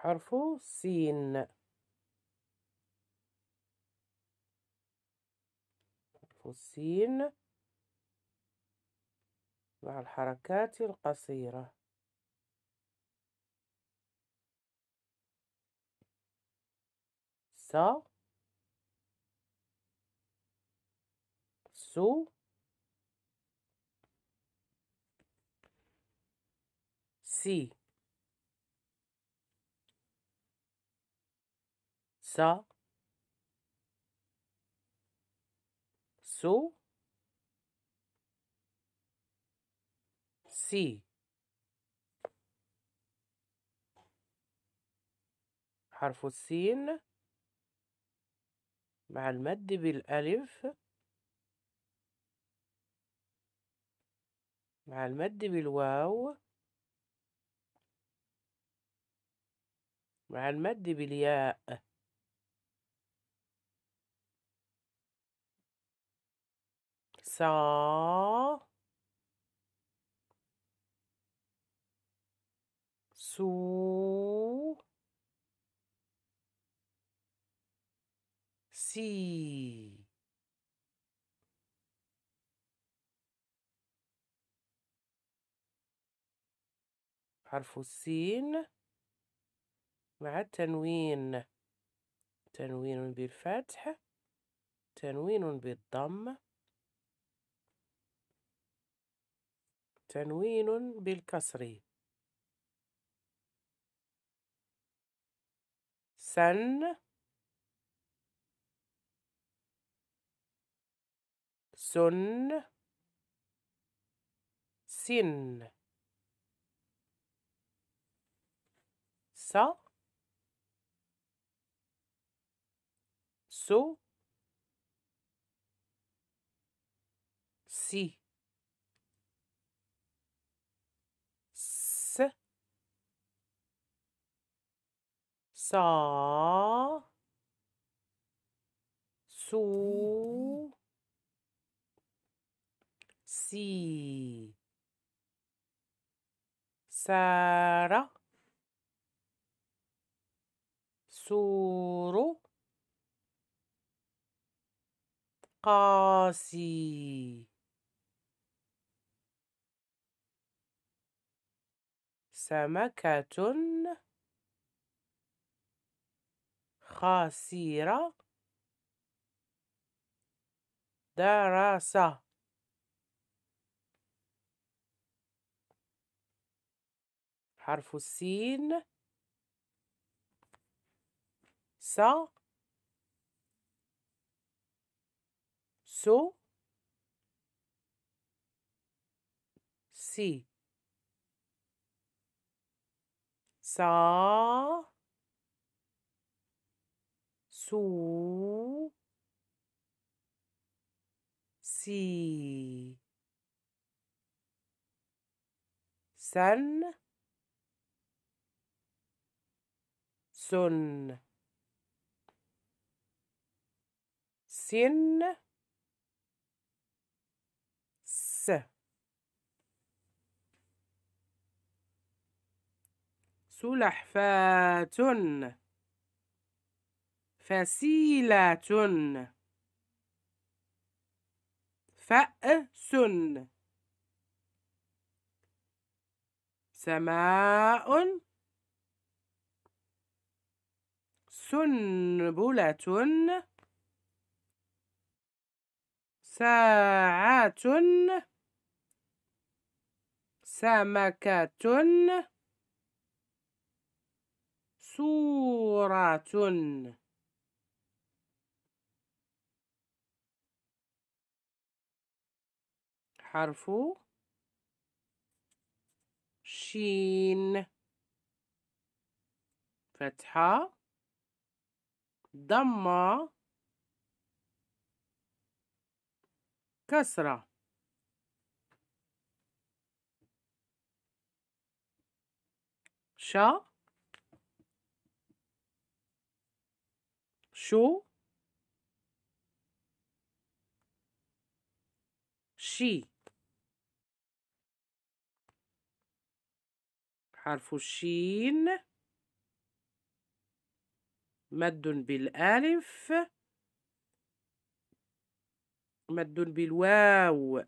حرف سين حرف سين مع الحركات القصيرة س سو سي سا سو سي حرف السين مع المد بالألف مع المد بالواو مع المد بالياء So su si حرف السين مع التنوين تنوين بالفتح تنوين بالضم تنوين بالكسر سن سن سن س سو سي صا سو سي سارة سور قاسي سمكة قصيرة درس حرف السين س سو سي سا سو سي سن سن سن س سلحفاة فسيلة فأس سماء سنبلة ساعة سمكة صورة حرف شين فتحة ضمة كسرة ش شو شي حرف الشين مد بالألف مد بالواو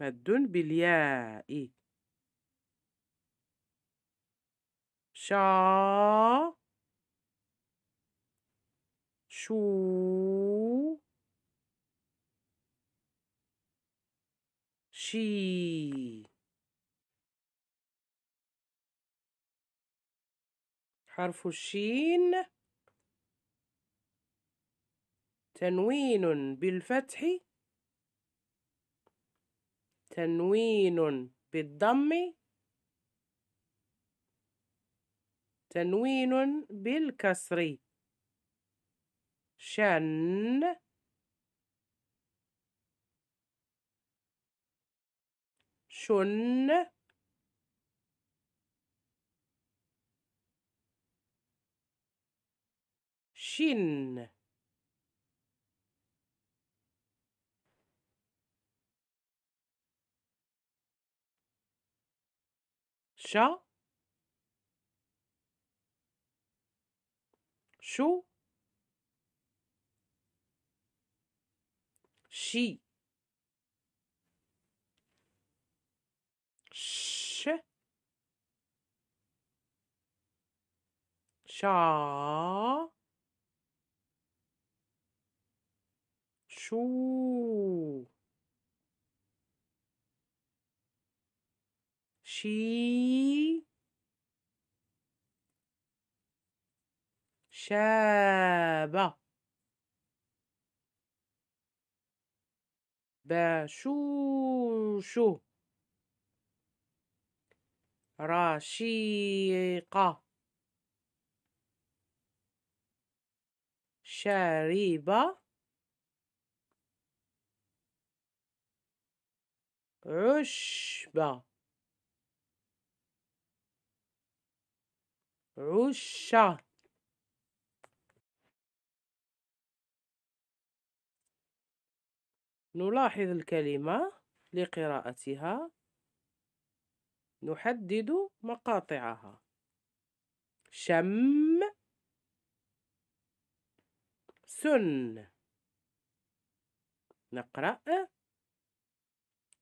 مد بالياء شا شو شي حرف الشين تنوين بالفتح تنوين بالضم تنوين بالكسر شن schon Shin. Sha. Shu. She. sh shaw shoo she شابة بشوشو رشيقة شريبة عشبة عشة نلاحظ الكلمة لقراءتها نحدد مقاطعها شم سن نقرأ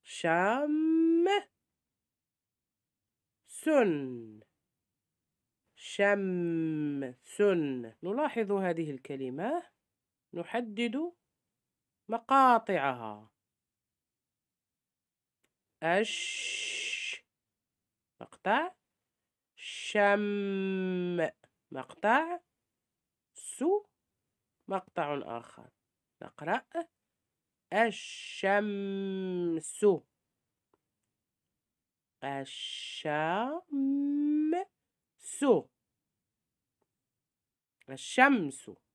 شم سن شم سن نلاحظ هذه الكلمة نحدد مقاطعها أش مقطع شم مقطع سو مقطع آخر نقرأ الشمس الشمس الشمس